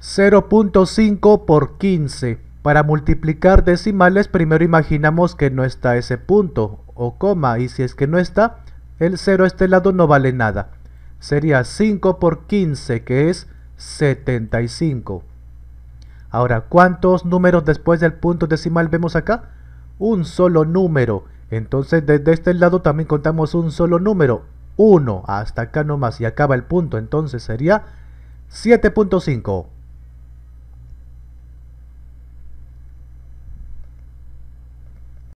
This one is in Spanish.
0.5 por 15. Para multiplicar decimales primero imaginamos que no está ese punto o coma y si es que no está, el 0 a este lado no vale nada. Sería 5 por 15 que es 75. Ahora, ¿cuántos números después del punto decimal vemos acá? Un solo número. Entonces desde este lado también contamos un solo número, 1, hasta acá nomás y acaba el punto, entonces sería 7.5.